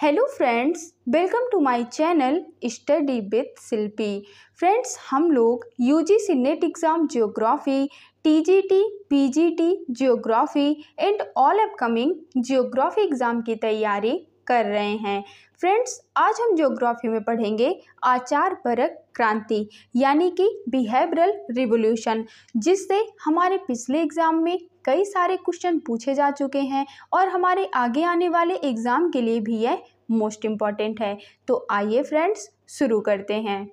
hello friends welcome to my channel study with Shilpi friends हम लोग UGC NET exam geography TGT, PGT geography and all upcoming geography exam की तैयारी कर रहे हैं फ्रेंड्स आज हम जियोग्राफी में पढ़ेंगे आचार परक क्रांति यानी कि बिहेवरल रिवोल्यूशन जिससे हमारे पिछले एग्ज़ाम में कई सारे क्वेश्चन पूछे जा चुके हैं और हमारे आगे आने वाले एग्ज़ाम के लिए भी यह मोस्ट इम्पॉर्टेंट है तो आइए फ्रेंड्स शुरू करते हैं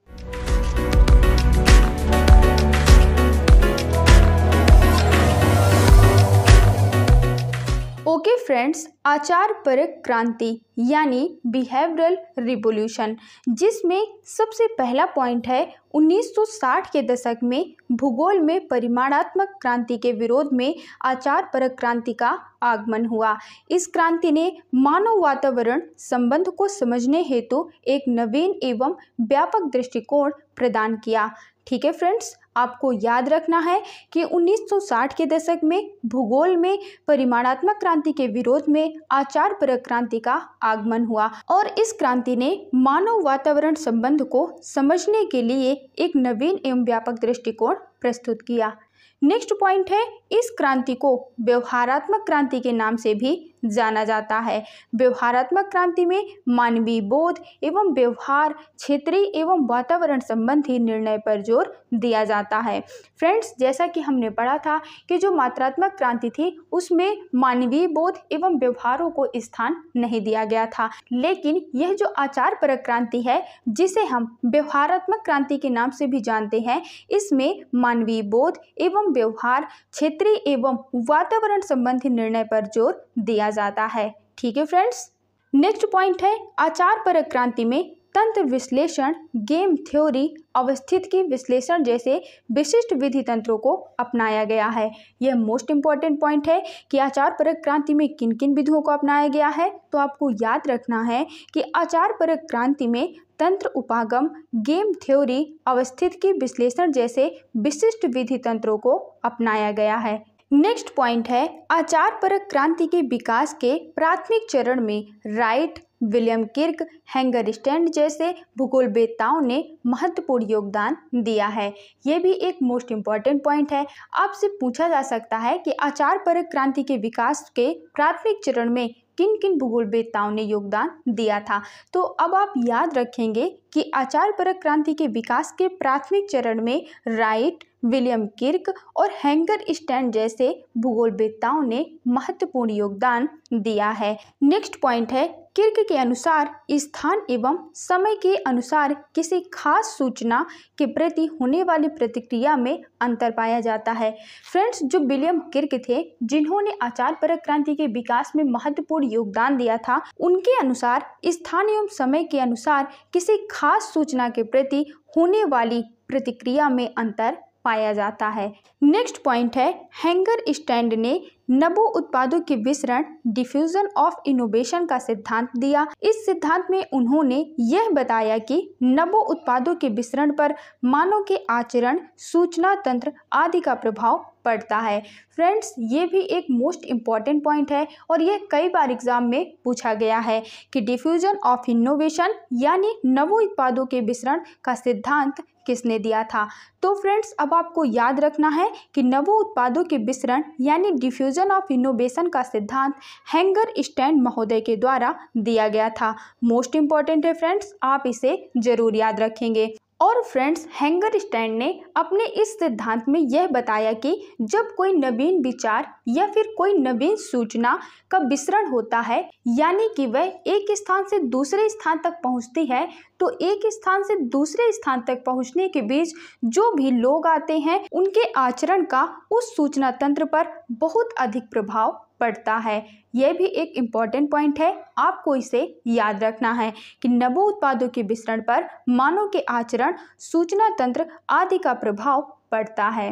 फ्रेंड्स आचार पर क्रांति यानी बिहेवरल रिवोल्यूशन जिसमें सबसे पहला पॉइंट है 1960 के दशक में भूगोल में परिमाणात्मक क्रांति के विरोध में आचार परक क्रांति का आगमन हुआ इस क्रांति ने मानव वातावरण संबंध को समझने हेतु एक नवीन एवं व्यापक दृष्टिकोण प्रदान किया ठीक है फ्रेंड्स आपको याद रखना है कि 1960 के दशक में भूगोल में परिमाणात्मक क्रांति के विरोध में आचार पर क्रांति का आगमन हुआ और इस क्रांति ने मानव वातावरण संबंध को समझने के लिए एक नवीन एवं व्यापक दृष्टिकोण प्रस्तुत किया नेक्स्ट पॉइंट है इस क्रांति को व्यवहारात्मक क्रांति के नाम से भी जाना जाता है व्यवहारात्मक क्रांति में मानवीय बोध एवं व्यवहार क्षेत्रीय एवं वातावरण संबंधी निर्णय पर जोर दिया जाता है फ्रेंड्स जैसा कि हमने पढ़ा था कि जो मात्रात्मक क्रांति थी उसमें मानवीय बोध एवं व्यवहारों को स्थान नहीं दिया गया था लेकिन यह जो आचार परक क्रांति है जिसे हम व्यवहारात्मक क्रांति के नाम से भी जानते हैं इसमें मानवीय बोध एवं व्यवहार क्षेत्रीय एवं वातावरण संबंधी निर्णय पर जोर दिया जाता है ठीक है फ्रेंड्स नेक्स्ट पॉइंट है आचार पर क्रांति में तंत्र विश्लेषण गेम थ्योरी अवस्थित की विश्लेषण जैसे विशिष्ट विधि तंत्रों को अपनाया गया है यह मोस्ट इम्पॉर्टेंट पॉइंट है कि आचार परक क्रांति में किन किन विधियों को अपनाया गया है तो आपको याद रखना है कि आचार परक क्रांति में तंत्र उपागम गेम थ्योरी अवस्थित की विश्लेषण जैसे विशिष्ट विधि तंत्रों को अपनाया गया है नेक्स्ट पॉइंट है आचार परक क्रांति के विकास के प्राथमिक चरण में Wright William Kirk Hagerstrand जैसे भूगोल वेताओं ने महत्वपूर्ण योगदान दिया है ये भी एक मोस्ट इम्पॉर्टेंट पॉइंट है आपसे पूछा जा सकता है कि आचार परक क्रांति के विकास के प्राथमिक चरण में किन किन भूगोल वेदताओं ने योगदान दिया था तो अब आप याद रखेंगे कि आचार परक क्रांति के विकास के प्राथमिक चरण में राइट विलियम किर्क और हैंगर स्टैंड जैसे भूगोल वेदताओं ने महत्वपूर्ण योगदान दिया है नेक्स्ट पॉइंट है किर्क के अनुसार स्थान एवं समय के अनुसार किसी खास सूचना के प्रति होने वाली प्रतिक्रिया में अंतर पाया जाता है फ्रेंड्स जो विलियम किर्क थे जिन्होंने आचार परक क्रांति के विकास में महत्वपूर्ण योगदान दिया था उनके अनुसार स्थान एवं समय के अनुसार किसी खास सूचना के प्रति होने वाली प्रतिक्रिया में अंतर पाया जाता है नेक्स्ट पॉइंट है हैंगर स्टैंड ने नबो उत्पादों के विसरण डिफ्यूजन ऑफ इनोवेशन का सिद्धांत दिया इस सिद्धांत में उन्होंने यह बताया कि नबो उत्पादों के विसरण पर मानव के आचरण सूचना तंत्र आदि का प्रभाव पड़ता है फ्रेंड्स ये भी एक मोस्ट इम्पॉर्टेंट पॉइंट है और यह कई बार एग्जाम में पूछा गया है कि डिफ्यूजन ऑफ इनोवेशन यानी नवो उत्पादों के विसरण का सिद्धांत किसने दिया था तो फ्रेंड्स अब आपको याद रखना है कि नवो उत्पादों के विसरण यानी डिफ्यूजन ऑफ इनोवेशन का सिद्धांत हैंगर स्टैंड महोदय के द्वारा दिया गया था मोस्ट इम्पॉर्टेंट है फ्रेंड्स आप इसे जरूर याद रखेंगे और फ्रेंड्स हैंगर स्टैंड ने अपने इस सिद्धांत में यह बताया कि जब कोई नवीन विचार या फिर कोई नवीन सूचना का विसरण होता है यानी कि वह एक स्थान से दूसरे स्थान तक पहुंचती है तो एक स्थान से दूसरे स्थान तक पहुंचने के बीच जो भी लोग आते हैं उनके आचरण का उस सूचना तंत्र पर बहुत अधिक प्रभाव पड़ता है यह भी एक इम्पॉर्टेंट पॉइंट है आपको इसे याद रखना है कि नवो उत्पादों के विस्तरण पर मानव के आचरण सूचना तंत्र आदि का प्रभाव पड़ता है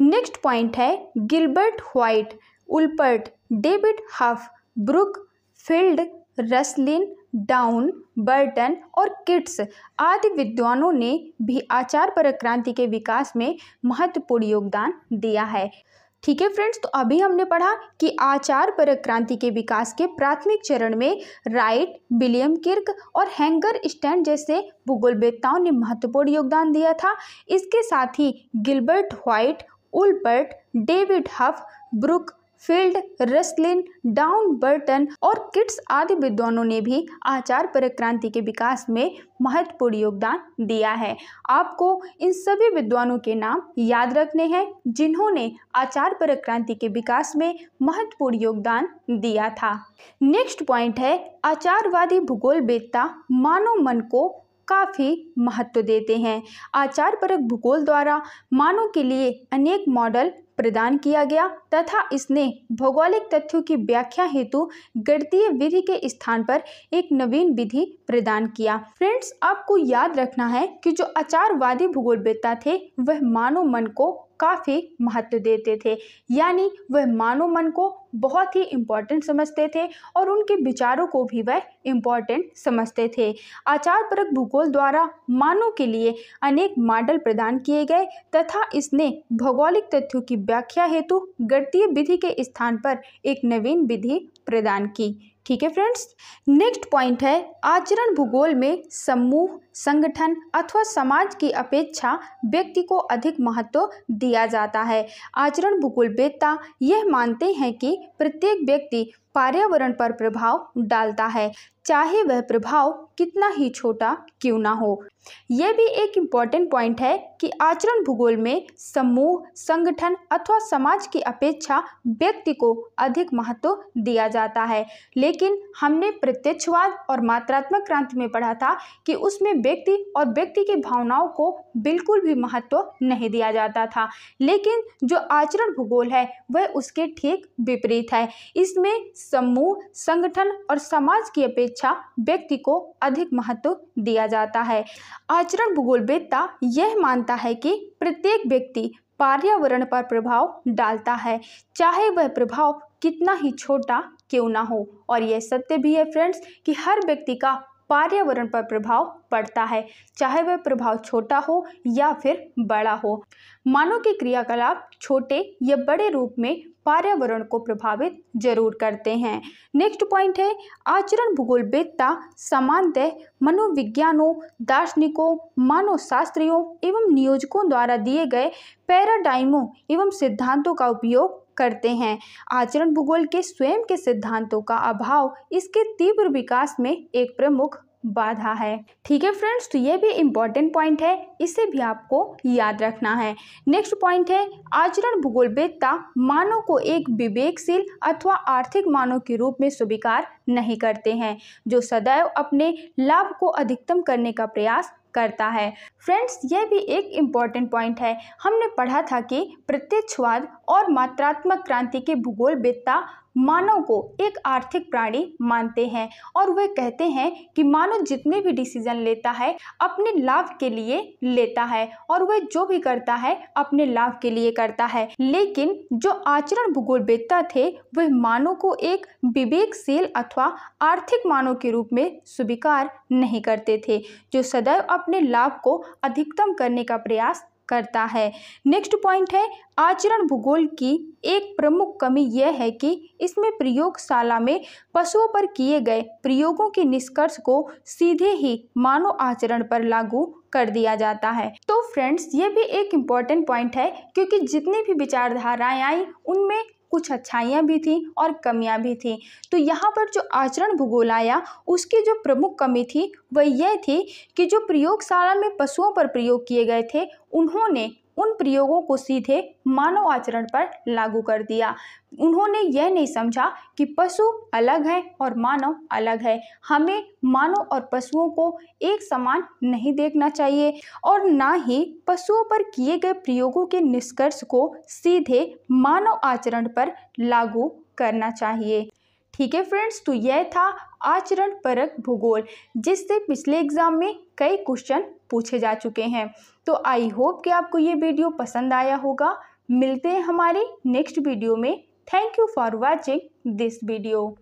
नेक्स्ट पॉइंट है Gilbert White Wolpert David Huff Brookfield रसलिन डाउन बर्टन और किट्स आदि विद्वानों ने भी आचार पर क्रांति के विकास में महत्वपूर्ण योगदान दिया है ठीक है फ्रेंड्स तो अभी हमने पढ़ा कि आचार पर क्रांति के विकास के प्राथमिक चरण में राइट विलियम किर्क और हैंगर स्टैंड जैसे भूगोल वेदताओं ने महत्वपूर्ण योगदान दिया था इसके साथ ही Gilbert White Wolpert David Huff Brookfield रस्लिन डाउन बर्टन और किट्स आदि विद्वानों ने भी आचार परक क्रांति के विकास में महत्वपूर्ण योगदान दिया है आपको इन सभी विद्वानों के नाम याद रखने हैं जिन्होंने आचार परक क्रांति के विकास में महत्वपूर्ण योगदान दिया था नेक्स्ट पॉइंट है आचारवादी भूगोल वेदता मानव मन को काफ़ी महत्व देते हैं आचार परक भूगोल द्वारा मानव के लिए अनेक मॉडल प्रदान किया गया तथा इसने भौगोलिक तथ्यों की व्याख्या हेतु गणतीय विधि के स्थान पर एक नवीन विधि प्रदान किया फ्रेंड्स आपको याद रखना है कि जो आचारवादी भूगोलवेत्ता थे वह मानव मन को काफ़ी महत्व देते थे यानी वह मानव मन को बहुत ही इम्पॉर्टेंट समझते थे और उनके विचारों को भी वह इम्पॉर्टेंट समझते थे आचार परक भूगोल द्वारा मानव के लिए अनेक मॉडल प्रदान किए गए तथा इसने भौगोलिक तथ्यों की व्याख्या हेतु गणतीय विधि के स्थान पर एक नवीन विधि प्रदान की ठीक है फ्रेंड्स नेक्स्ट पॉइंट है आचरण भूगोल में समूह संगठन अथवा समाज की अपेक्षा व्यक्ति को अधिक महत्व दिया जाता है आचरण भूगोल वेदता यह मानते हैं कि प्रत्येक व्यक्ति पर्यावरण पर प्रभाव डालता है चाहे वह प्रभाव कितना ही छोटा क्यों ना हो यह भी एक इम्पॉर्टेंट पॉइंट है कि आचरण भूगोल में समूह संगठन अथवा समाज की अपेक्षा व्यक्ति को अधिक महत्व दिया जाता है लेकिन हमने प्रत्यक्षवाद और मात्रात्मक क्रांति में पढ़ा था कि उसमें व्यक्ति और व्यक्ति की भावनाओं को बिल्कुल भी महत्व नहीं दिया जाता था लेकिन जो आचरण भूगोल है वह उसके ठीक विपरीत है इसमें समूह संगठन और समाज की अपेक्षा अपेक्षा व्यक्ति को अधिक महत्व दिया जाता है आचरण भूगोलवेदता यह मानता है कि प्रत्येक व्यक्ति पर्यावरण पर प्रभाव डालता है चाहे वह प्रभाव कितना ही छोटा क्यों ना हो और यह सत्य भी है फ्रेंड्स कि हर व्यक्ति का पर्यावरण पर प्रभाव पड़ता है चाहे वह प्रभाव छोटा हो या फिर बड़ा हो मानव के क्रियाकलाप छोटे या बड़े रूप में पर्यावरण को प्रभावित जरूर करते हैं नेक्स्ट पॉइंट है आचरण भूगोल वेदता सामान्यतः मनोविज्ञानों दार्शनिकों मानव शास्त्रियों एवं नियोजकों द्वारा दिए गए पैराडाइमों एवं सिद्धांतों का उपयोग करते हैं आचरण भूगोल के स्वयं के सिद्धांतों का अभाव इसके तीव्र विकास में एक प्रमुख बाधा है ठीक है फ्रेंड्स तो ये भी इम्पॉर्टेंट पॉइंट है इसे भी आपको याद रखना है नेक्स्ट पॉइंट है आचरण भूगोल वेदता मानव को एक विवेकशील अथवा आर्थिक मानव के रूप में स्वीकार नहीं करते हैं जो सदैव अपने लाभ को अधिकतम करने का प्रयास करता है फ्रेंड्स यह भी एक इम्पॉर्टेंट पॉइंट है हमने पढ़ा था कि प्रत्यक्षवाद और मात्रात्मक क्रांति के भूगोल वेत्ता मानव को एक आर्थिक प्राणी मानते हैं और वे कहते हैं कि मानव जितने भी डिसीजन लेता है अपने लाभ के लिए लेता है और वह जो भी करता है अपने लाभ के लिए करता है लेकिन जो आचरण भूगोल वेत्ता थे वह मानव को एक विवेकशील अथवा आर्थिक मानव के रूप में स्वीकार नहीं करते थे जो सदैव अपने लाभ को अधिकतम करने का प्रयास करता है नेक्स्ट पॉइंट है आचरण भूगोल की एक प्रमुख कमी यह है कि इसमें प्रयोगशाला में पशुओं पर किए गए प्रयोगों के निष्कर्ष को सीधे ही मानव आचरण पर लागू कर दिया जाता है तो फ्रेंड्स ये भी एक इम्पॉर्टेंट पॉइंट है क्योंकि जितनी भी विचारधाराएं आई उनमें कुछ अच्छाइयाँ भी थी और कमियाँ भी थी तो यहाँ पर जो आचरण भूगोल आया उसकी जो प्रमुख कमी थी वह यह थी कि जो प्रयोगशाला में पशुओं पर प्रयोग किए गए थे उन्होंने उन प्रयोगों को सीधे मानव आचरण पर लागू कर दिया उन्होंने यह नहीं समझा कि पशु अलग है और मानव अलग है हमें मानव और पशुओं को एक समान नहीं देखना चाहिए और ना ही पशुओं पर किए गए प्रयोगों के निष्कर्ष को सीधे मानव आचरण पर लागू करना चाहिए ठीक है फ्रेंड्स तो यह था आचरण परक भूगोल जिससे पिछले एग्जाम में कई क्वेश्चन पूछे जा चुके हैं तो आई होप कि आपको ये वीडियो पसंद आया होगा मिलते हैं हमारे नेक्स्ट वीडियो में thank you for watching this video